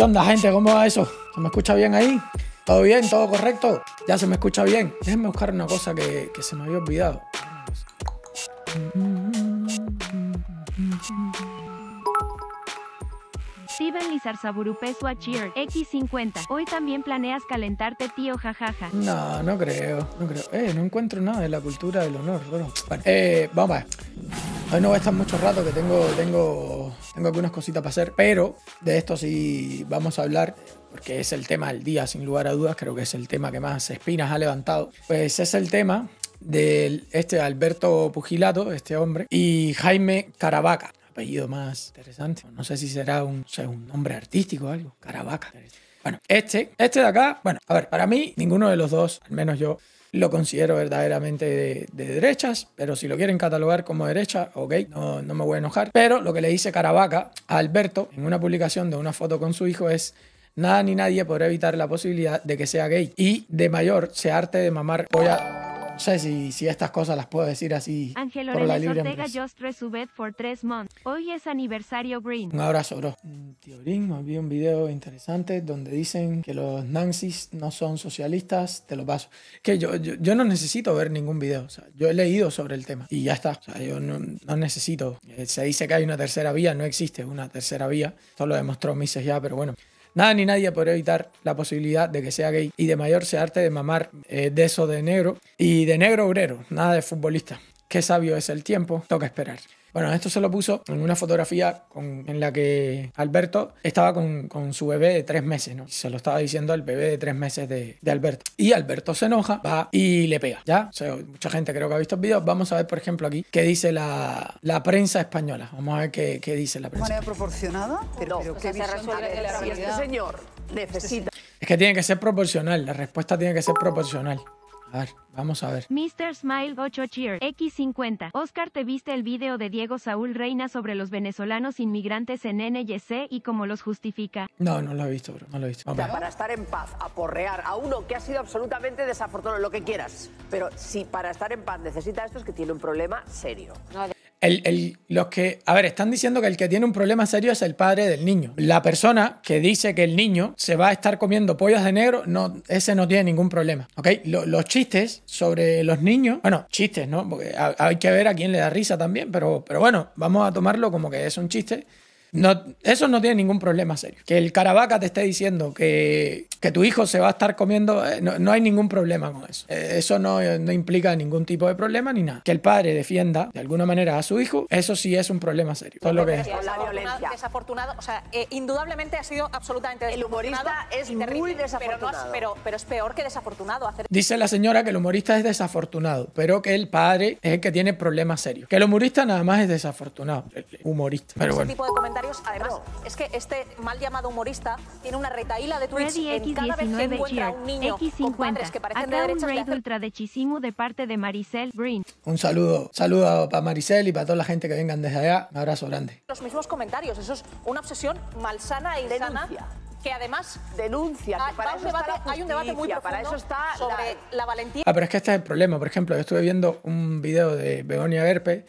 ¿Qué onda, gente? ¿Cómo va eso? ¿Se me escucha bien ahí? ¿Todo bien? ¿Todo correcto? Ya se me escucha bien. Déjenme buscar una cosa que, se me había olvidado. Steven Cheer X50. Hoy también planeas calentarte, tío, jajaja. No, no creo, no eh, encuentro nada de la cultura del honor, Bueno, eh, vamos a ver. Hoy no voy a estar mucho rato que tengo, tengo, tengo algunas cositas para hacer, pero de esto sí vamos a hablar porque es el tema del día, sin lugar a dudas, creo que es el tema que más espinas ha levantado. Pues es el tema de este Alberto Pugilato, este hombre, y Jaime Caravaca, apellido más interesante. No sé si será un, nombre artístico o algo, Caravaca. Bueno, este, este de acá, bueno, a ver, para mí ninguno de los dos, al menos yo, lo considero verdaderamente de, derechas, pero si lo quieren catalogar como derecha, ok, no, no me voy a enojar. Pero lo que le dice Caravaca a Alberto en una publicación de una foto con su hijo es... Nada ni nadie podrá evitar la posibilidad de que sea gay y de mayor se arte de mamar polla no sé si, si estas cosas las puedo decir así Ángel por la Ortega empresa. tres Hoy es aniversario Green. Un abrazo, bro. Tío vi un video interesante donde dicen que los nazis no son socialistas, te lo paso. Que yo, yo, no necesito ver ningún video, o sea, yo he leído sobre el tema y ya está. O sea, yo no, no necesito. Eh, se dice que hay una tercera vía, no existe una tercera vía. Esto lo demostró Mises ya, pero bueno. Nada ni nadie podría evitar la posibilidad de que sea gay y de mayor se arte de mamar eh, de eso de negro y de negro obrero, nada de futbolista. Qué sabio es el tiempo, toca esperar. Bueno, esto se lo puso en una fotografía en la que Alberto estaba con, su bebé de tres meses, ¿no? Se lo estaba diciendo al bebé de tres meses de, Alberto. Y Alberto se enoja, va y le pega, ¿ya? O sea, mucha gente creo que ha visto el video. Vamos a ver, por ejemplo, aquí qué dice la, prensa española. Vamos a ver qué, dice la prensa. ¿De manera proporcionada? Pero, este señor necesita... Es que tiene que ser proporcional, la respuesta tiene que ser proporcional. A ver, vamos a ver. Mr. Smile 8 Cheer X50. Oscar, ¿te viste el video de Diego Saúl Reina sobre los venezolanos inmigrantes en NYC y cómo los justifica? No, no lo he visto, bro. No lo he visto. para estar en paz, aporrear a uno que ha sido absolutamente desafortunado, lo que quieras. Pero si para estar en paz necesita esto es que tiene un problema serio. No, el, los que, a ver, están diciendo que el que tiene un problema serio es el padre del niño. La persona que dice que el niño se va a estar comiendo pollas de negro, no, ese no tiene ningún problema. ¿Ok? los chistes sobre los niños, bueno, chistes, ¿no? Porque hay que ver a quién le da risa también, pero, pero bueno, vamos a tomarlo como que es un chiste. No, eso no tiene ningún problema serio. Que el Caravaca te esté diciendo que, que tu hijo se va a estar comiendo, eh, no, hay ningún problema con eso. Eh, eso eh, no, implica ningún tipo de problema ni nada. Que el padre defienda de alguna manera a su hijo, eso sí es un problema serio. Todo lo que es. Desafortunado, o sea, indudablemente ha sido absolutamente El humorista es terrible desafortunado. Pero, pero, es peor que desafortunado. Dice la señora que el humorista es desafortunado, pero que el padre es el que tiene problemas serios. Que el humorista nada más es desafortunado, humorista. Pero bueno. Además, es que este mal llamado humorista tiene una retaíla de tweets en cada vez que encuentra un niño con padres que parecen Acá de Un de parte de Maricel Green. Un saludo, saludo para Maricel y para toda la gente que vengan desde allá. Un abrazo grande. Los mismos comentarios, eso es una obsesión malsana e insana. Denuncia que además denuncia para eso hay un debate muy profundo para eso está sobre la... valentía. Ah, pero es que este es el problema. Por ejemplo, yo estuve viendo un video de Begonia Verpe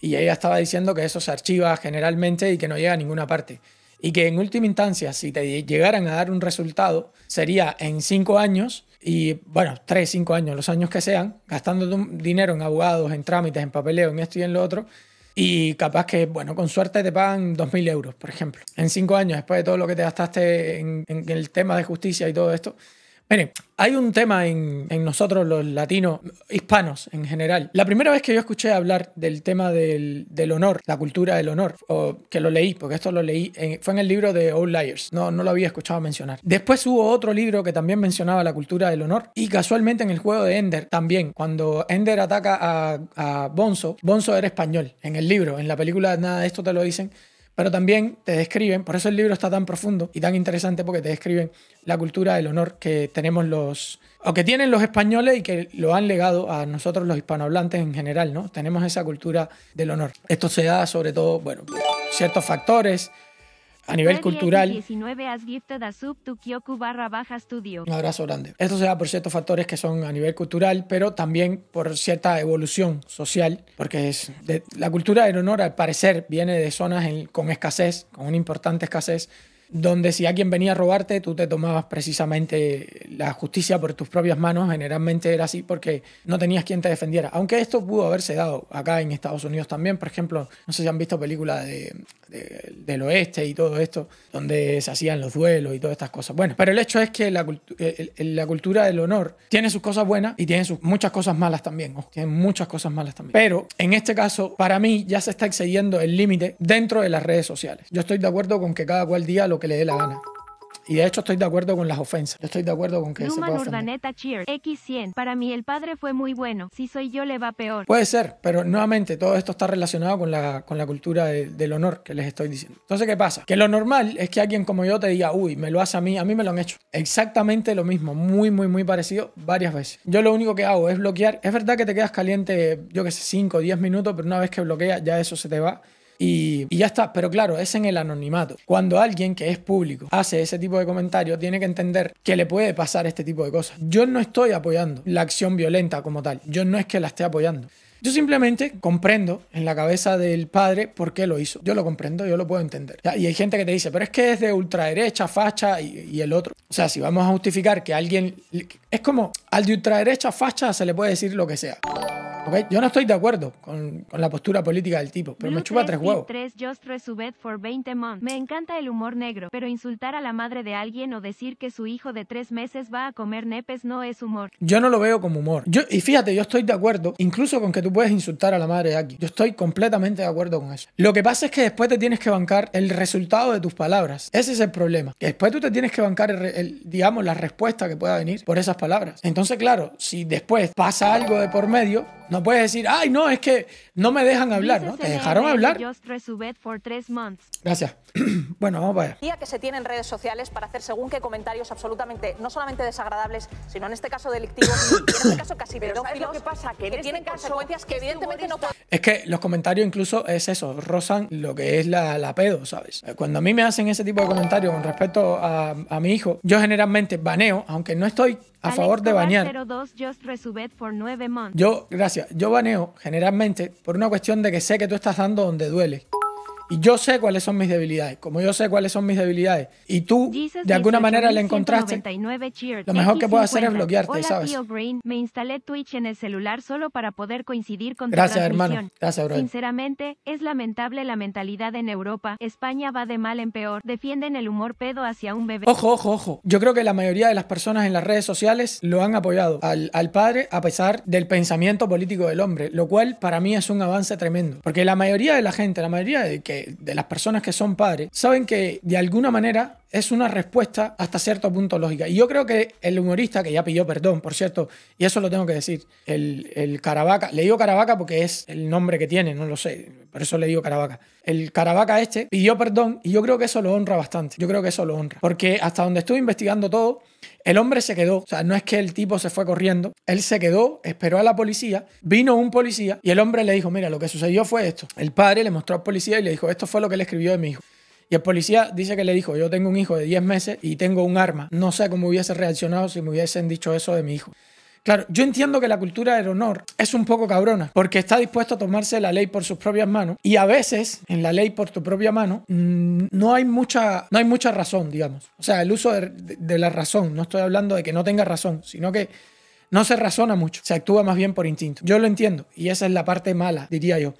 y ella estaba diciendo que eso se archiva generalmente y que no llega a ninguna parte. Y que en última instancia, si te llegaran a dar un resultado, sería en cinco años, y bueno, tres, cinco años, los años que sean, gastando dinero en abogados, en trámites, en papeleo, en esto y en lo otro, y capaz que, bueno, con suerte te pagan mil euros, por ejemplo. En cinco años, después de todo lo que te gastaste en el tema de justicia y todo esto, hay un tema en, nosotros los latinos, hispanos en general. La primera vez que yo escuché hablar del tema del, honor, la cultura del honor, o que lo leí, porque esto lo leí, fue en el libro de Old no, no lo había escuchado mencionar. Después hubo otro libro que también mencionaba la cultura del honor, y casualmente en el juego de Ender también, cuando Ender ataca a, a Bonzo, Bonzo era español en el libro, en la película nada de esto te lo dicen pero también te describen, por eso el libro está tan profundo y tan interesante porque te describen la cultura del honor que tenemos los, o que tienen los españoles y que lo han legado a nosotros los hispanohablantes en general, ¿no? Tenemos esa cultura del honor. Esto se da sobre todo, bueno, ciertos factores, a nivel cultural. Un abrazo grande. Esto se da por ciertos factores que son a nivel cultural, pero también por cierta evolución social, porque es de, la cultura del honor, al parecer, viene de zonas con escasez, con una importante escasez donde si alguien venía a robarte, tú te tomabas precisamente la justicia por tus propias manos. Generalmente era así porque no tenías quien te defendiera. Aunque esto pudo haberse dado acá en Estados Unidos también. Por ejemplo, no sé si han visto películas del oeste y todo esto, donde se hacían los duelos y todas estas cosas. Bueno, pero el hecho es que la, eh, cultura del honor tiene sus cosas buenas y tiene sus, muchas cosas malas también. tiene muchas cosas malas también. Pero en este caso, para mí ya se está excediendo el límite dentro de las redes sociales. Yo estoy de acuerdo con que cada cual día lo que le dé la gana. Y de hecho estoy de acuerdo con las ofensas. estoy de acuerdo con que se Urdaneta Cheer X100. Para mí el padre fue muy bueno. Si soy yo le va peor. Puede ser, pero nuevamente todo esto está relacionado con la, con la cultura del honor que les estoy diciendo. Entonces, ¿qué pasa? Que lo normal es que alguien como yo te diga, uy, me lo hace a mí, a mí me lo han hecho. Exactamente lo mismo, muy, muy, muy parecido varias veces. Yo lo único que hago es bloquear. Es verdad que te quedas caliente, yo qué sé, 5 o 10 minutos, pero una vez que bloqueas ya eso se te va y, ya está. Pero claro, es en el anonimato. Cuando alguien que es público hace ese tipo de comentarios, tiene que entender que le puede pasar este tipo de cosas. Yo no estoy apoyando la acción violenta como tal. Yo no es que la esté apoyando. Yo simplemente comprendo en la cabeza del padre por qué lo hizo. Yo lo comprendo, yo lo puedo entender. Y hay gente que te dice, pero es que es de ultraderecha, facha y, y el otro. O sea, si vamos a justificar que alguien... Es como al de ultraderecha, facha se le puede decir lo que sea. Yo no estoy de acuerdo con, la postura política del tipo, pero me chupa tres huevos. Me encanta el humor negro, pero insultar a la madre de alguien o decir que su hijo de tres meses va a comer nepes no es humor. Yo no lo veo como humor. y fíjate, yo estoy de acuerdo incluso con que tú puedes insultar a la madre de alguien. Yo estoy completamente de acuerdo con eso. Lo que pasa es que después te tienes que bancar el resultado de tus palabras. Ese es el problema. después tú te tienes que bancar, el, digamos, la respuesta que pueda venir por esas palabras. Entonces, claro, si después pasa algo de por medio, no puedes decir, ay, no, es que no me dejan hablar, ¿no? Te dejaron hablar. Gracias. bueno, vamos para allá. que se tienen redes sociales para hacer según qué comentarios absolutamente, no solamente desagradables, sino en este caso delictivos, en este caso casi pedófilos, que, pasa? que, este tienen consecuencias que evidentemente no pueden... Es que los comentarios incluso es eso, rozan lo que es la, la pedo, ¿sabes? Cuando a mí me hacen ese tipo de comentarios con respecto a, mi hijo, yo generalmente baneo, aunque no estoy a favor de banear. yo, gracias, yo baneo generalmente por una cuestión de que sé que tú estás dando donde duele. Y yo sé cuáles son mis debilidades. Como yo sé cuáles son mis debilidades y tú de alguna manera le encontraste, lo mejor que puedo hacer es bloquearte, ¿sabes? Me instalé Twitch en el celular solo para poder coincidir con Gracias, hermano. Gracias, bro. Sinceramente, es lamentable la mentalidad en Europa. España va de mal en peor. Defienden el humor pedo hacia un bebé. Ojo, ojo, ojo. Yo creo que la mayoría de las personas en las redes sociales lo han apoyado al padre a pesar del pensamiento político del hombre, lo cual para mí es un avance tremendo. Porque la mayoría de la gente, la mayoría de que de las personas que son padres, saben que de alguna manera es una respuesta hasta cierto punto lógica. Y yo creo que el humorista, que ya pidió perdón, por cierto, y eso lo tengo que decir, el, el Caravaca, le digo Caravaca porque es el nombre que tiene, no lo sé, por eso le digo Caravaca. El Caravaca este pidió perdón y yo creo que eso lo honra bastante, yo creo que eso lo honra, porque hasta donde estuve investigando todo, el hombre se quedó, o sea, no es que el tipo se fue corriendo, él se quedó, esperó a la policía, vino un policía y el hombre le dijo, mira, lo que sucedió fue esto. El padre le mostró al policía y le dijo, esto fue lo que le escribió de mi hijo. Y el policía dice que le dijo, yo tengo un hijo de 10 meses y tengo un arma. No sé cómo hubiese reaccionado si me hubiesen dicho eso de mi hijo. Claro, yo entiendo que la cultura del honor es un poco cabrona, porque está dispuesto a tomarse la ley por sus propias manos y a veces en la ley por tu propia mano mm, no hay mucha, no hay mucha razón, digamos. O sea, el uso de la razón, no estoy hablando de que no tenga razón, sino que no se razona mucho, se actúa más bien por instinto. Yo lo entiendo y esa es la parte mala, diría yo.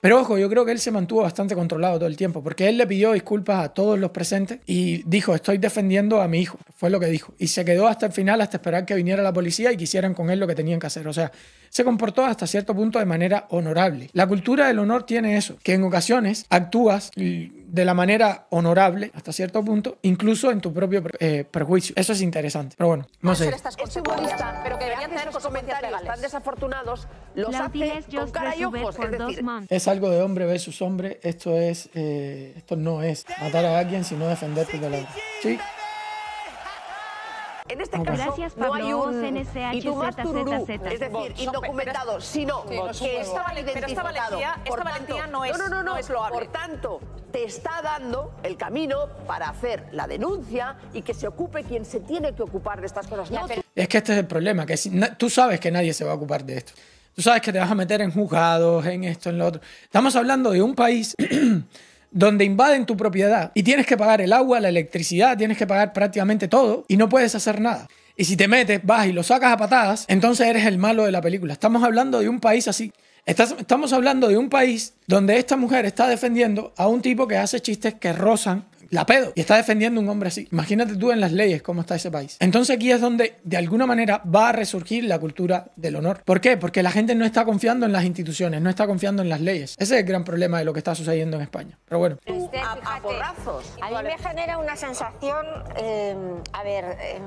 Pero ojo, yo creo que él se mantuvo bastante controlado todo el tiempo, porque él le pidió disculpas a todos los presentes y dijo, estoy defendiendo a mi hijo, fue lo que dijo. Y se quedó hasta el final, hasta esperar que viniera la policía y quisieran con él lo que tenían que hacer. O sea, se comportó hasta cierto punto de manera honorable. La cultura del honor tiene eso, que en ocasiones actúas de la manera honorable hasta cierto punto, incluso en tu propio eh, perjuicio. Eso es interesante. Pero bueno, no sé. Este es Es, algo de hombre versus hombre. Esto es, eh, esto no es matar a alguien, sino defenderte de la. Sí. En este oh, caso no hay un es decir, indocumentado, sino que estaba Esta valentía no es no, no, Por tanto, te está dando el camino para hacer la denuncia y que se ocupe quien se tiene que ocupar de estas cosas. Es que este es el problema, que tú sabes que nadie se va a ocupar de esto. Tú sabes que te vas a meter en juzgados, en esto, en lo otro. Estamos hablando de un país donde invaden tu propiedad y tienes que pagar el agua, la electricidad, tienes que pagar prácticamente todo y no puedes hacer nada. Y si te metes, vas y lo sacas a patadas, entonces eres el malo de la película. Estamos hablando de un país así. estamos hablando de un país donde esta mujer está defendiendo a un tipo que hace chistes que rozan la pedo. Y está defendiendo un hombre así. Imagínate tú en las leyes cómo está ese país. Entonces aquí es donde de alguna manera va a resurgir la cultura del honor. ¿Por qué? Porque la gente no está confiando en las instituciones, no está confiando en las leyes. Ese es el gran problema de lo que está sucediendo en España. Pero bueno. Este, a, mí me genera una sensación, eh, a ver, eh,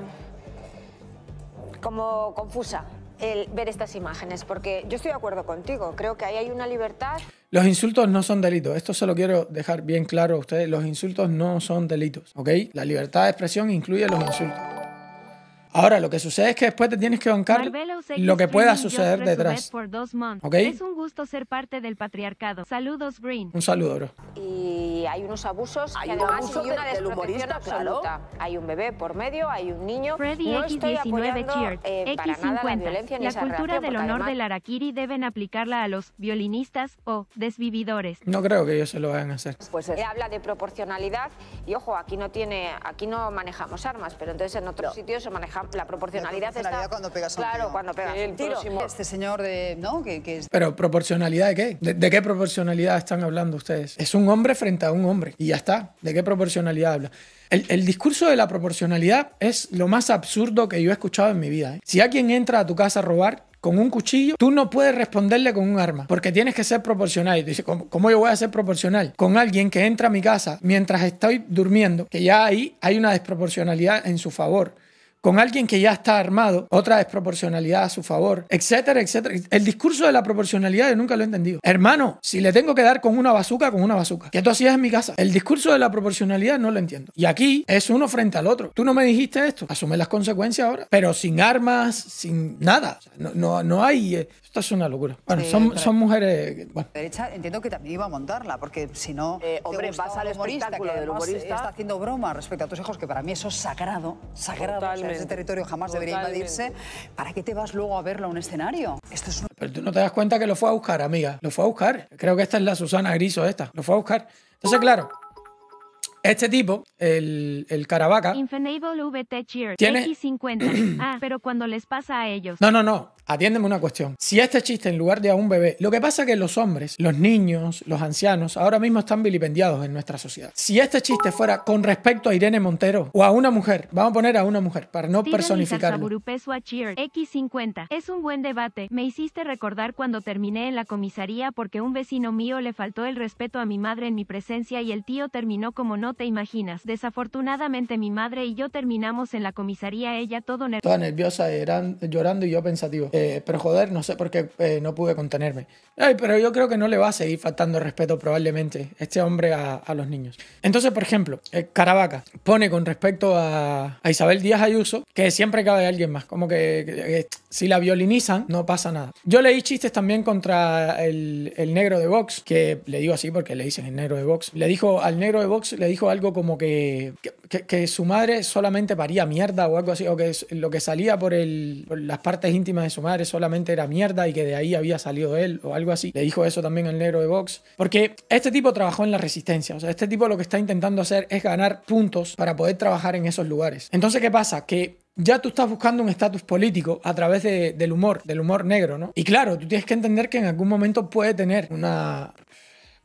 como confusa el ver estas imágenes, porque yo estoy de acuerdo contigo, creo que ahí hay una libertad. Los insultos no son delitos, esto se lo quiero dejar bien claro a ustedes, los insultos no son delitos, ¿ok? La libertad de expresión incluye los insultos. Ahora, lo que sucede es que después te tienes que bancar lo que pueda suceder detrás. ¿Ok? Es un gusto ser parte del patriarcado. Saludos, Green. Un saludo, bro. Y hay unos abusos hay que además abuso una de, absoluta. Hay un bebé por medio, hay un niño. no X19 Cheered, X50. La, la cultura del honor de del Arakiri deben aplicarla a los violinistas o desvividores. No creo que ellos se lo vayan a hacer. Pues habla de proporcionalidad y ojo, aquí no tiene, aquí no manejamos armas, pero entonces en otros sitio sitios se manejamos la, proporcionalidad, está, cuando pegas Claro, cuando pegas el tiro. Este señor de... ¿no? Pero ¿proporcionalidad de qué? ¿De, qué proporcionalidad están hablando ustedes? Es un hombre frente a un hombre y ya está. ¿De qué proporcionalidad habla? El, discurso de la proporcionalidad es lo más absurdo que yo he escuchado en mi vida. ¿eh? Si alguien entra a tu casa a robar, con un cuchillo, tú no puedes responderle con un arma, porque tienes que ser proporcional. Y ¿cómo, yo voy a ser proporcional? Con alguien que entra a mi casa mientras estoy durmiendo, que ya ahí hay una desproporcionalidad en su favor con alguien que ya está armado, otra desproporcionalidad a su favor, etcétera, etcétera. El discurso de la proporcionalidad yo nunca lo he entendido. Hermano, si le tengo que dar con una bazuca, con una bazuca. ¿Qué tú hacías en mi casa? El discurso de la proporcionalidad no lo entiendo. Y aquí es uno frente al otro. Tú no me dijiste esto, asume las consecuencias ahora, pero sin armas, sin nada. no, no, hay... Eh, esto es una locura. Bueno, son, mujeres... derecha entiendo que también iba a montarla, porque si no... Eh, hombre, vas al que el humorista. Está haciendo broma respecto a tus hijos, que para mí eso es sagrado, sagrado ese territorio jamás debería invadirse, ¿para qué te vas luego a verlo a un escenario? Pero tú no te das cuenta que lo fue a buscar, amiga. Lo fue a buscar. Creo que esta es la Susana Griso esta. Lo fue a buscar. Entonces, claro, este tipo, el, el Caravaca. Tiene... 50 Ah, pero cuando les pasa a ellos. No, no, no. Atiéndeme una cuestión. Si este chiste en lugar de a un bebé, lo que pasa es que los hombres, los niños, los ancianos, ahora mismo están vilipendiados en nuestra sociedad. Si este chiste fuera con respecto a Irene Montero o a una mujer, vamos a poner a una mujer para no personificarlo. X50. Es un buen debate. Me hiciste recordar cuando terminé en la comisaría porque un vecino mío le faltó el respeto a mi madre en mi presencia y el tío terminó como no te imaginas. Desafortunadamente mi madre y yo terminamos en la comisaría ella todo nerviosa. Toda nerviosa, llorando y yo pensativo. Eh, pero joder, no sé por qué eh, no pude contenerme. Ay, pero yo creo que no le va a seguir faltando respeto probablemente este hombre a, los niños. Entonces, por ejemplo, eh, Caravaca pone con respecto a, Isabel Díaz Ayuso que siempre cabe alguien más. Como que, si la violinizan, no pasa nada. Yo leí chistes también contra el, negro de Vox, que le digo así porque le dicen el negro de Vox. Le dijo al negro de Vox, le dijo algo como que, que, su madre solamente paría mierda o algo así, o que lo que salía por, las partes íntimas de su madre solamente era mierda y que de ahí había salido él o algo así. Le dijo eso también al negro de Vox. Porque este tipo trabajó en la resistencia. O sea, este tipo lo que está intentando hacer es ganar puntos para poder trabajar en esos lugares. Entonces, ¿qué pasa? Que ya tú estás buscando un estatus político a través del humor, del humor negro, ¿no? Y claro, tú tienes que entender que en algún momento puede tener una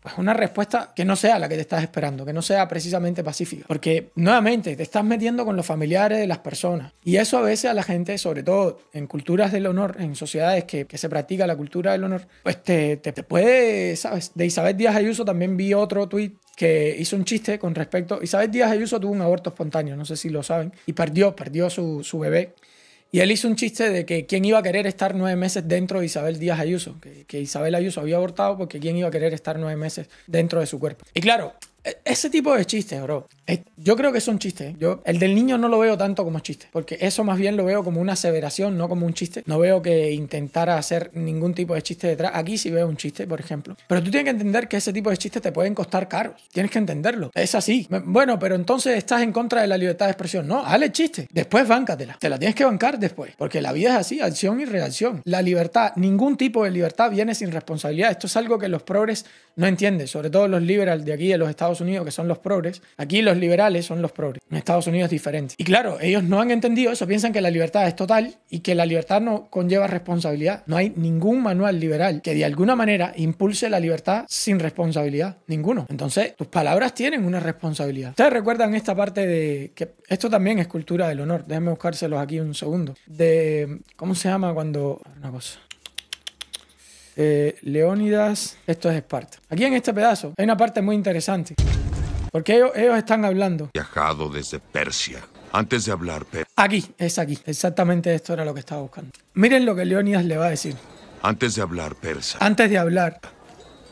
pues, una respuesta que no sea la que te estás esperando, que no sea precisamente pacífica. Porque nuevamente te estás metiendo con los familiares de las personas. Y eso a veces a la gente, sobre todo en culturas del honor, en sociedades que, se practica la cultura del honor, pues te, te, te puede, ¿sabes? De Isabel Díaz Ayuso también vi otro tuit que hizo un chiste con respecto. Isabel Díaz Ayuso tuvo un aborto espontáneo, no sé si lo saben, y perdió, perdió su, bebé. Y él hizo un chiste de que quién iba a querer estar nueve meses dentro de Isabel Díaz Ayuso, que, que, Isabel Ayuso había abortado porque quién iba a querer estar nueve meses dentro de su cuerpo. Y claro, e, ese tipo de chistes, bro. E, yo creo que es un chistes. ¿eh? Yo, el del niño no lo veo tanto como chiste, porque eso más bien lo veo como una aseveración, no como un chiste. No veo que intentara hacer ningún tipo de chiste detrás. Aquí sí veo un chiste, por ejemplo. Pero tú tienes que entender que ese tipo de chistes te pueden costar caros. Tienes que entenderlo. Es así. Bueno, pero entonces estás en contra de la libertad de expresión. No, hazle chiste. Después báncatela. Te la tienes que bancar después, porque la vida es así, acción y reacción. La libertad, ningún tipo de libertad viene sin responsabilidad. Esto es algo que los progres no entienden, sobre todo los liberals de aquí, de los Estados Unidos, que son los progres, aquí los liberales son los progres. En Estados Unidos es diferente. Y claro, ellos no han entendido eso, piensan que la libertad es total y que la libertad no conlleva responsabilidad. No hay ningún manual liberal que de alguna manera impulse la libertad sin responsabilidad. Ninguno. Entonces, tus palabras tienen una responsabilidad. Ustedes recuerdan esta parte de que esto también es cultura del honor. Déjenme buscárselos aquí un segundo. De, ¿cómo se llama cuando... Una cosa. Eh, Leónidas, esto es Esparta. Aquí en este pedazo hay una parte muy interesante. Porque ellos, están hablando. Viajado desde Persia. Antes de hablar, persa Aquí, es aquí. Exactamente esto era lo que estaba buscando. Miren lo que Leónidas le va a decir. Antes de hablar, persa. Antes de hablar.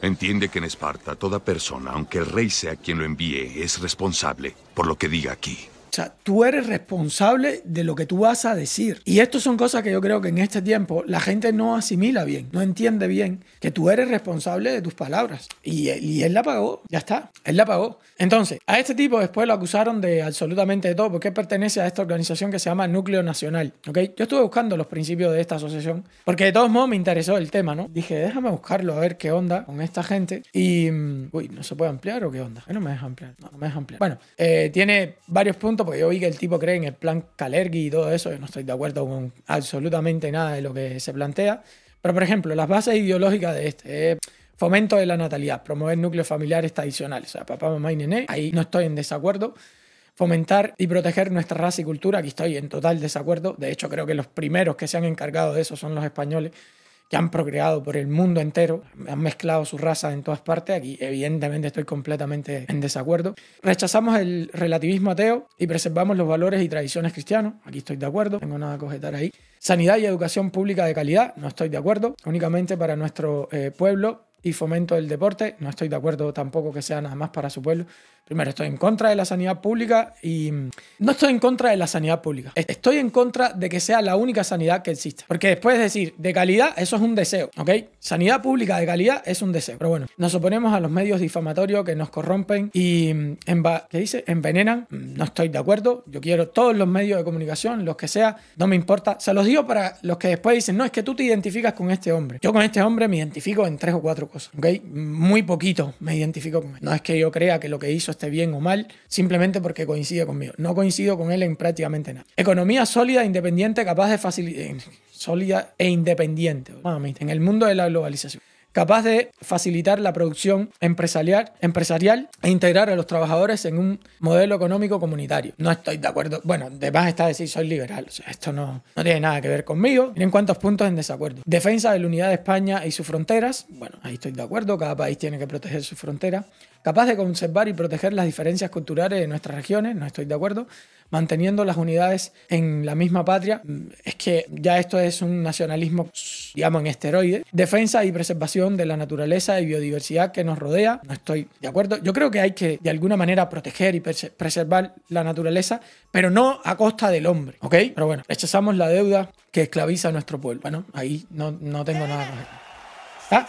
Entiende que en Esparta toda persona, aunque el rey sea quien lo envíe, es responsable por lo que diga aquí. O sea, tú eres responsable de lo que tú vas a decir. Y esto son cosas que yo creo que en este tiempo la gente no asimila bien, no entiende bien que tú eres responsable de tus palabras. Y, él la pagó, ya está, él la pagó. Entonces, a este tipo después lo acusaron de absolutamente de todo porque pertenece a esta organización que se llama Núcleo Nacional. ¿ok? Yo estuve buscando los principios de esta asociación porque de todos modos me interesó el tema, ¿no? Dije, déjame buscarlo a ver qué onda con esta gente. Y, mm, uy, ¿no se puede ampliar o qué onda? no me deja ampliar? No, me deja ampliar. Bueno, eh, tiene varios puntos porque yo vi que el tipo cree en el plan Kalergi y todo eso, yo no estoy de acuerdo con absolutamente nada de lo que se plantea. Pero, por ejemplo, las bases ideológicas de este. Eh, fomento de la natalidad, promover núcleos familiares tradicionales, o sea, papá, mamá y nené, ahí no estoy en desacuerdo fomentar y proteger nuestra raza y cultura, aquí estoy en total desacuerdo. De hecho, creo que los primeros que se han encargado de eso son los españoles, que han procreado por el mundo entero, han mezclado sus razas en todas partes, aquí evidentemente estoy completamente en desacuerdo. Rechazamos el relativismo ateo y preservamos los valores y tradiciones cristianos, aquí estoy de acuerdo, tengo nada que objetar ahí. Sanidad y educación pública de calidad, no estoy de acuerdo, únicamente para nuestro eh, pueblo, y fomento del deporte. No estoy de acuerdo tampoco que sea nada más para su pueblo. Primero, estoy en contra de la sanidad pública y mm, no estoy en contra de la sanidad pública. Estoy en contra de que sea la única sanidad que exista. Porque después decir de calidad, eso es un deseo, ¿ok? Sanidad pública de calidad es un deseo. Pero bueno, nos oponemos a los medios difamatorios que nos corrompen y mm, ¿qué dice? envenenan. Mm, no estoy de acuerdo. Yo quiero todos los medios de comunicación, los que sea, no me importa. Se los digo para los que después dicen, no, es que tú te identificas con este hombre. Yo con este hombre me identifico en tres o cuatro cosas, ¿ok? Muy poquito me identifico con él. No es que yo crea que lo que hizo esté bien o mal, simplemente porque coincide conmigo. No coincido con él en prácticamente nada. Economía sólida, independiente, capaz de facilitar... Eh, sólida e independiente, en el mundo de la globalización capaz de facilitar la producción empresarial, empresarial e integrar a los trabajadores en un modelo económico comunitario. No estoy de acuerdo. Bueno, además más está decir soy liberal. esto no, no tiene nada que ver conmigo. Miren cuántos puntos en desacuerdo. Defensa de la unidad de España y sus fronteras. Bueno, ahí estoy de acuerdo. Cada país tiene que proteger su frontera capaz de conservar y proteger las diferencias culturales de nuestras regiones, no estoy de acuerdo, manteniendo las unidades en la misma patria, es que ya esto es un nacionalismo, digamos, en esteroide. Defensa y preservación de la naturaleza y biodiversidad que nos rodea, no estoy de acuerdo. Yo creo que hay que, de alguna manera, proteger y preservar la naturaleza, pero no a costa del hombre, ¿ok? Pero bueno, rechazamos la deuda que esclaviza a nuestro pueblo. Bueno, ahí no, no tengo nada más.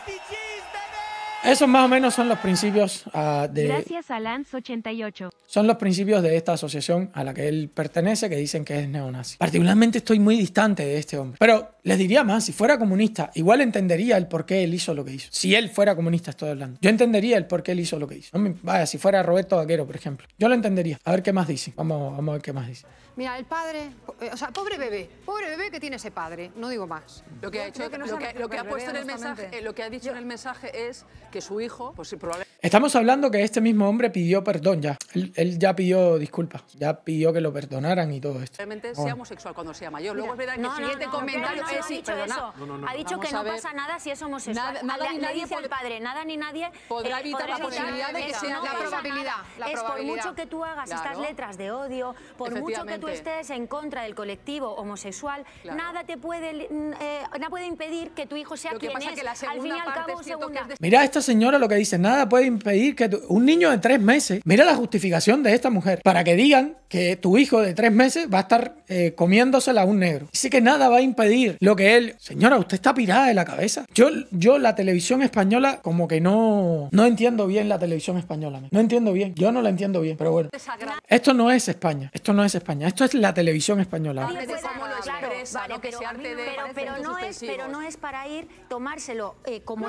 Esos más o menos son los principios ah, de... Gracias a 88 Son los principios de esta asociación a la que él pertenece que dicen que es neonazi. Particularmente estoy muy distante de este hombre. Pero les diría más, si fuera comunista, igual entendería el por qué él hizo lo que hizo. Si él fuera comunista, estoy hablando. Yo entendería el por qué él hizo lo que hizo. vaya, si fuera Roberto Vaquero, por ejemplo. Yo lo entendería. A ver qué más dice. Vamos, vamos a ver qué más dice. Mira, el padre, eh, o sea, pobre bebé, pobre bebé que tiene ese padre, no digo más. Lo que ha puesto el mensaje, eh, lo que ha dicho en el mensaje es que su hijo, pues sí, probablemente... Estamos hablando que este mismo hombre pidió perdón ya. Él, ya pidió disculpas, ya pidió que lo perdonaran y todo esto. Realmente sea homosexual cuando sea mayor. Luego es verdad que el siguiente comentario es perdona. Ha dicho que no pasa nada si es homosexual. Nada, ni nadie el padre, nada ni nadie eh, podrá evitar la posibilidad de que sea la probabilidad. Es por mucho que tú hagas estas letras de odio, por mucho que tú estés en contra del colectivo homosexual, nada te puede, eh, puede impedir que tu hijo sea quien es. Al fin y al cabo, segunda. Mira esto señora lo que dice, nada puede impedir que un niño de tres meses, mira la justificación de esta mujer, para que digan que tu hijo de tres meses va a estar eh, comiéndosela a un negro. Dice que nada va a impedir lo que él... Señora, usted está pirada de la cabeza. Yo, yo la televisión española como que no, no entiendo bien la televisión española. No entiendo bien. Yo no la entiendo bien, pero bueno. Esto no es España. Esto no es España. Esto es la televisión española. Pero no es para ir tomárselo eh, como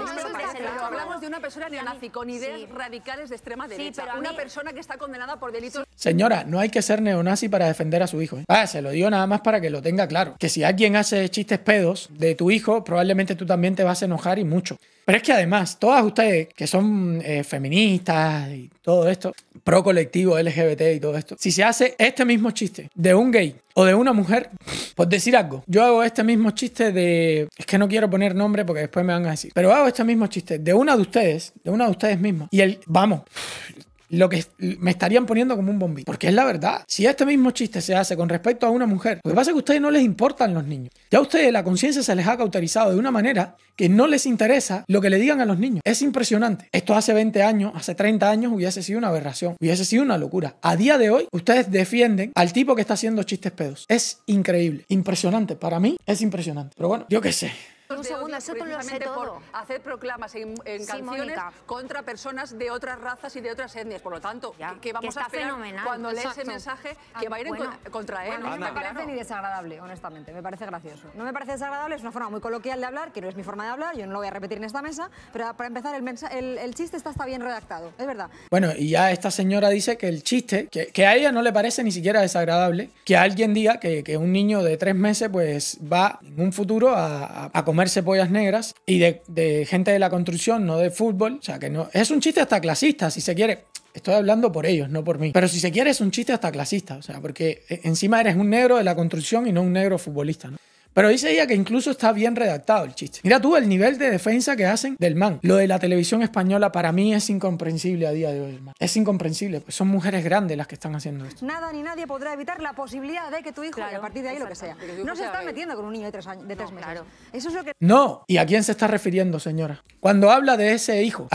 de una persona neonazi con ideas radicales de extrema derecha. Sí, pero una persona que está condenada por delitos. Señora, no hay que ser neonazi para defender a su hijo. ¿eh? Ah, se lo digo nada más para que lo tenga claro. Que si alguien hace chistes pedos de tu hijo, probablemente tú también te vas a enojar y mucho. Pero es que además, todas ustedes que son eh, feministas y todo esto, pro colectivo LGBT y todo esto, si se hace este mismo chiste de un gay o de una mujer, pues decir algo, yo hago este mismo chiste de. Es que no quiero poner nombre porque después me van a decir, pero hago este mismo chiste de una de ustedes, de una de ustedes mismas, y el. Vamos, lo que me estarían poniendo como un bombín. Porque es la verdad. Si este mismo chiste se hace con respecto a una mujer, lo que pasa es que a ustedes no les importan los niños. Ya a ustedes la conciencia se les ha cauterizado de una manera que no les interesa lo que le digan a los niños. Es impresionante. Esto hace 20 años, hace 30 años hubiese sido una aberración, hubiese sido una locura. A día de hoy, ustedes defienden al tipo que está haciendo chistes pedos. Es increíble, impresionante. Para mí es impresionante. Pero bueno, yo qué sé un segundo, eso te lo hacer proclamas en, canciones contra personas de otras razas y de otras etnias. Por lo tanto, ya, ¿qué vamos a esperar cuando lees ese mensaje que ah, va a ir contra él? no me parece ni desagradable, honestamente. Me parece gracioso. No me parece desagradable, es una forma muy coloquial de hablar, que no es mi forma de hablar, yo no lo voy a repetir en esta mesa, pero para empezar, el, el, chiste está, está, bien redactado, es verdad. Bueno, y ya esta señora dice que el chiste, que, a ella no le parece ni siquiera desagradable, que alguien diga que, que un niño de tres meses pues va en un futuro a, a, comerse pollas negras y de, gente de la construcción, no de fútbol. O sea, que no. Es un chiste hasta clasista, si se quiere. Estoy hablando por ellos, no por mí. Pero si se quiere, es un chiste hasta clasista. O sea, porque eh, encima eres un negro de la construcción y no un negro futbolista. ¿no? Pero dice ella que incluso está bien redactado el chiste. Mira tú el nivel de defensa que hacen del man. Lo de la televisión española para mí es incomprensible a día de hoy, man. Es incomprensible. Pues son mujeres grandes las que están haciendo esto. Nada ni nadie podrá evitar la posibilidad de que tu hijo, a partir de ahí lo que sea, no se está metiendo con un niño de tres, meses. Eso es lo que... No. ¿Y a quién se está refiriendo, señora? Cuando habla de ese hijo,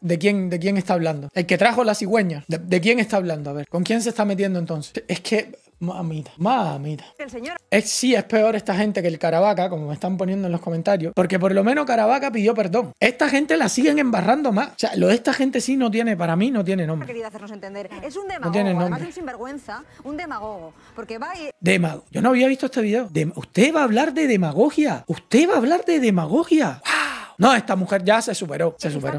de, quién, ¿de quién está hablando? El que trajo la cigüeña. ¿De quién está hablando? A ver, ¿con quién se está metiendo entonces? Es que Mamita, mamita. El señor. Es, sí, es peor esta gente que el Caravaca, como me están poniendo en los comentarios, porque por lo menos Caravaca pidió perdón. Esta gente la siguen embarrando más. O sea, lo de esta gente sí no tiene, para mí no tiene nombre. hacernos entender. Es un demagogo. No tiene nombre. un demagogo. Porque va y... Demago. Yo no había visto este video. usted va a hablar de demagogia. Usted va a hablar de demagogia. ¡Wow! No, esta mujer ya se superó. Se superó.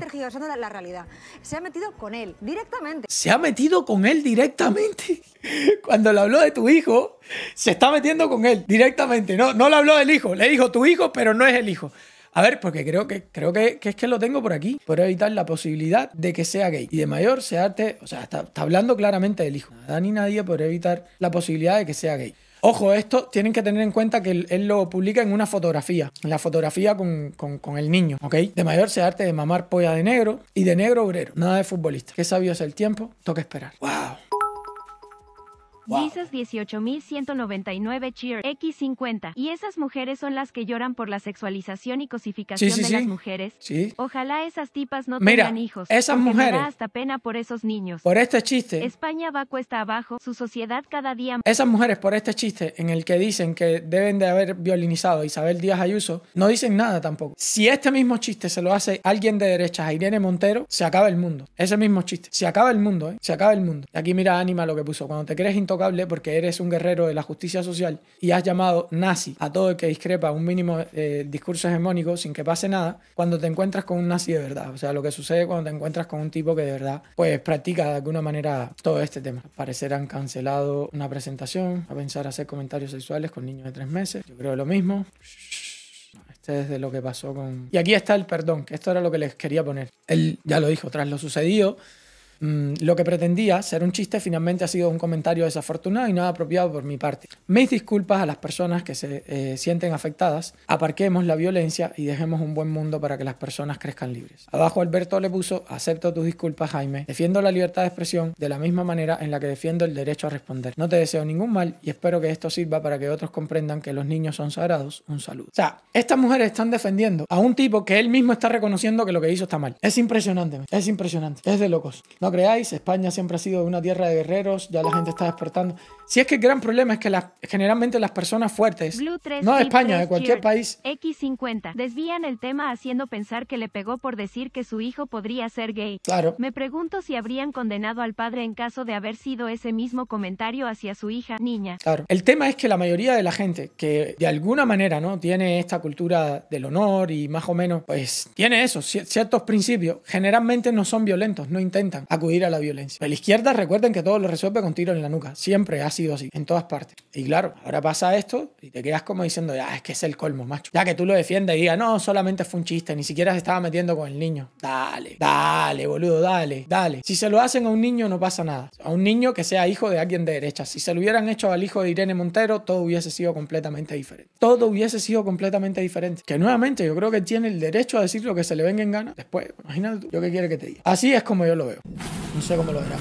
la realidad. Se ha metido con él directamente. Se ha metido con él directamente. Cuando le habló de tu hijo, se está metiendo con él directamente. No, no le habló del hijo. Le dijo tu hijo, pero no es el hijo. A ver, porque creo que creo que, es que lo tengo por aquí. Por evitar la posibilidad de que sea gay. Y de mayor se arte. O sea, está, hablando claramente del hijo. Nada ni nadie por evitar la posibilidad de que sea gay. Ojo, esto tienen que tener en cuenta que él, lo publica en una fotografía, en la fotografía con, con, el niño, ¿ok? De mayor se arte de mamar polla de negro y de negro obrero, nada de futbolista. ¿Qué sabio es el tiempo? Toca esperar. ¡Wow! Wow. 18199 Cheer X50. Y esas mujeres son las que lloran por la sexualización y cosificación de las mujeres. Ojalá esas tipas no tengan hijos. Esas mujeres. Me da hasta pena por esos niños. Por este chiste. España va cuesta abajo, su sociedad cada día Esas mujeres por este chiste en el que dicen que deben de haber violinizado a Isabel Díaz Ayuso, no dicen nada tampoco. Si este mismo chiste se lo hace alguien de derecha a Irene Montero, se acaba el mundo. Ese mismo chiste. Se acaba el mundo, ¿eh? Se acaba el mundo. Y aquí mira Anima lo que puso. Cuando te crees intocable porque eres un guerrero de la justicia social y has llamado nazi a todo el que discrepa un mínimo eh, discurso hegemónico sin que pase nada cuando te encuentras con un nazi de verdad. O sea, lo que sucede cuando te encuentras con un tipo que de verdad pues practica de alguna manera todo este tema. Parecer han cancelado una presentación, a pensar hacer comentarios sexuales con niños de tres meses. Yo creo lo mismo. Este es de lo que pasó con... Y aquí está el perdón, que esto era lo que les quería poner. Él ya lo dijo, tras lo sucedido, Mm, lo que pretendía ser un chiste finalmente ha sido un comentario desafortunado y nada apropiado por mi parte. Mis disculpas a las personas que se eh, sienten afectadas, aparquemos la violencia y dejemos un buen mundo para que las personas crezcan libres. Abajo Alberto le puso, acepto tus disculpas Jaime, defiendo la libertad de expresión de la misma manera en la que defiendo el derecho a responder. No te deseo ningún mal y espero que esto sirva para que otros comprendan que los niños son sagrados. Un saludo. O sea, estas mujeres están defendiendo a un tipo que él mismo está reconociendo que lo que hizo está mal. Es impresionante, es impresionante, es de locos. No creáis, España siempre ha sido una tierra de guerreros, ya la gente está despertando. Si es que el gran problema es que generalmente las personas fuertes, no de España, de cualquier país... X50, desvían el tema haciendo pensar que le pegó por decir que su hijo podría ser gay. Claro. Me pregunto si habrían condenado al padre en caso de haber sido ese mismo comentario hacia su hija, niña. Claro. El tema es que la mayoría de la gente que de alguna manera no tiene esta cultura del honor y más o menos, pues tiene esos ciertos principios, generalmente no son violentos, no intentan. A acudir a la violencia. La izquierda, recuerden que todo lo resuelve con tiro en la nuca. Siempre ha sido así, en todas partes. Y claro, ahora pasa esto y te quedas como diciendo, ya ah, es que es el colmo, macho. Ya que tú lo defiendes y digas, no, solamente fue un chiste, ni siquiera se estaba metiendo con el niño. Dale, dale, boludo, dale, dale. Si se lo hacen a un niño, no pasa nada. A un niño que sea hijo de alguien de derecha. Si se lo hubieran hecho al hijo de Irene Montero, todo hubiese sido completamente diferente. Todo hubiese sido completamente diferente. Que nuevamente, yo creo que tiene el derecho a decir lo que se le venga en gana. Después, imagínate yo qué quiere que te diga. Así es como yo lo veo. No sé cómo lo verán.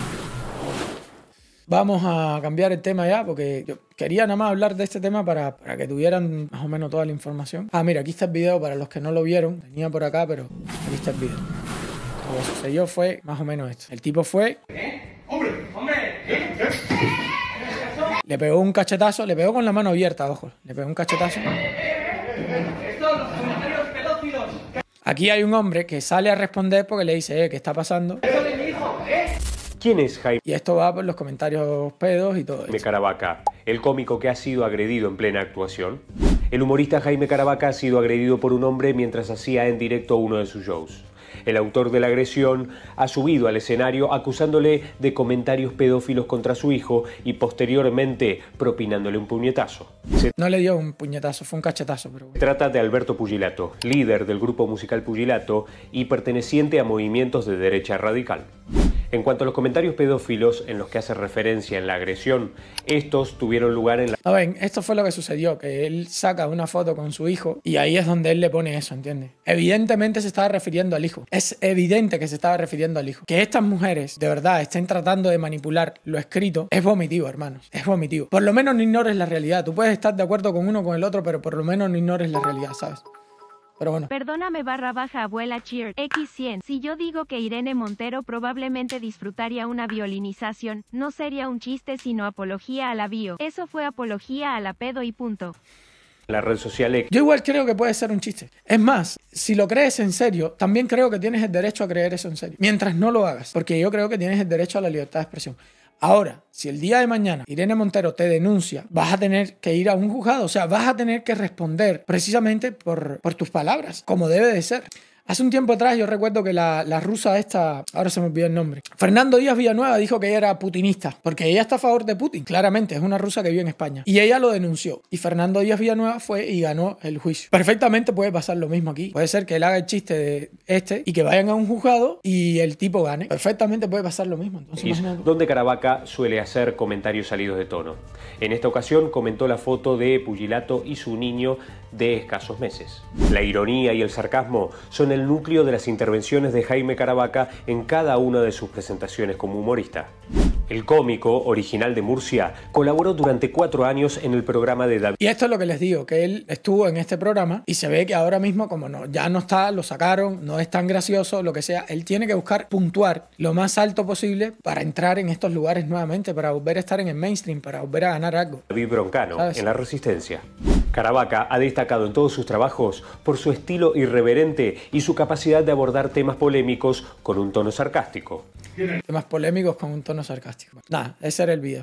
Vamos a cambiar el tema ya, porque quería nada más hablar de este tema para, que tuvieran más o menos toda la información. Ah, mira, aquí está el video para los que no lo vieron. Tenía por acá, pero aquí está el video. Lo que sucedió fue más o menos esto. El tipo fue... ¿Eh? ¡Hombre! ¡Hombre! ¿Eh? ¿Eh? Le pegó un cachetazo, le pegó con la mano abierta, ojo. Le pegó un cachetazo. Aquí hay un hombre que sale a responder porque le dice, eh, ¿qué está pasando? ¿Quién es Jaime? Y esto va por los comentarios pedos y todo Jaime Caravaca, el cómico que ha sido agredido en plena actuación. El humorista Jaime Caravaca ha sido agredido por un hombre mientras hacía en directo uno de sus shows. El autor de la agresión ha subido al escenario acusándole de comentarios pedófilos contra su hijo y posteriormente propinándole un puñetazo. no le dio un puñetazo, fue un cachetazo. Pero... trata de Alberto Pugilato, líder del grupo musical Pugilato y perteneciente a movimientos de derecha radical. En cuanto a los comentarios pedófilos en los que hace referencia en la agresión, estos tuvieron lugar en la... A ver, esto fue lo que sucedió, que él saca una foto con su hijo y ahí es donde él le pone eso, ¿entiendes? Evidentemente se estaba refiriendo al hijo. Es evidente que se estaba refiriendo al hijo. Que estas mujeres, de verdad, estén tratando de manipular lo escrito, es vomitivo, hermanos. Es vomitivo. Por lo menos no ignores la realidad. Tú puedes estar de acuerdo con uno o con el otro, pero por lo menos no ignores la realidad, ¿sabes? Pero bueno. Perdóname barra baja abuela cheer X100. Si yo digo que Irene Montero probablemente disfrutaría una violinización, no sería un chiste sino apología a la bio. Eso fue apología a la pedo y punto. La red social X. Yo igual creo que puede ser un chiste. Es más, si lo crees en serio, también creo que tienes el derecho a creer eso en serio. Mientras no lo hagas, porque yo creo que tienes el derecho a la libertad de expresión. Ahora, si el día de mañana Irene Montero te denuncia, vas a tener que ir a un juzgado, o sea, vas a tener que responder precisamente por, por tus palabras, como debe de ser. Hace un tiempo atrás yo recuerdo que la, rusa esta, ahora se me olvidó el nombre, Fernando Díaz Villanueva dijo que ella era putinista, porque ella está a favor de Putin, claramente, es una rusa que vive en España. Y ella lo denunció. Y Fernando Díaz Villanueva fue y ganó el juicio. Perfectamente puede pasar lo mismo aquí. Puede ser que él haga el chiste de este y que vayan a un juzgado y el tipo gane. Perfectamente puede pasar lo mismo. Entonces, Donde Caravaca suele hacer comentarios salidos de tono. En esta ocasión comentó la foto de Pugilato y su niño de escasos meses. La ironía y el sarcasmo son el núcleo de las intervenciones de Jaime Caravaca en cada una de sus presentaciones como humorista. El cómico, original de Murcia, colaboró durante cuatro años en el programa de David. Y esto es lo que les digo, que él estuvo en este programa y se ve que ahora mismo, como no, ya no está, lo sacaron, no es tan gracioso, lo que sea, él tiene que buscar puntuar lo más alto posible para entrar en estos lugares nuevamente, para volver a estar en el mainstream, para volver a ganar algo. David Broncano, en La Resistencia. Caravaca ha destacado en todos sus trabajos por su estilo irreverente y su capacidad de abordar temas polémicos con un tono sarcástico. Temas polémicos con un tono sarcástico. automatico. No, SRL bio.